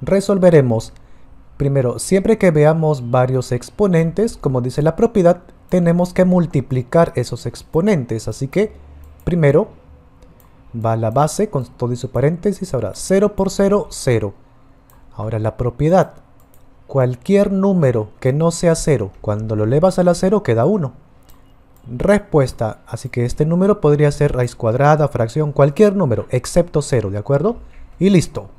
resolveremos. Primero, siempre que veamos varios exponentes, como dice la propiedad, tenemos que multiplicar esos exponentes. Así que, primero, va la base con todo y su paréntesis. Ahora, 0 por 0, 0. Ahora, la propiedad. Cualquier número que no sea 0, cuando lo elevas a la 0 queda 1. Respuesta. Así que este número podría ser raíz cuadrada, fracción, cualquier número, excepto 0, ¿de acuerdo? Y listo.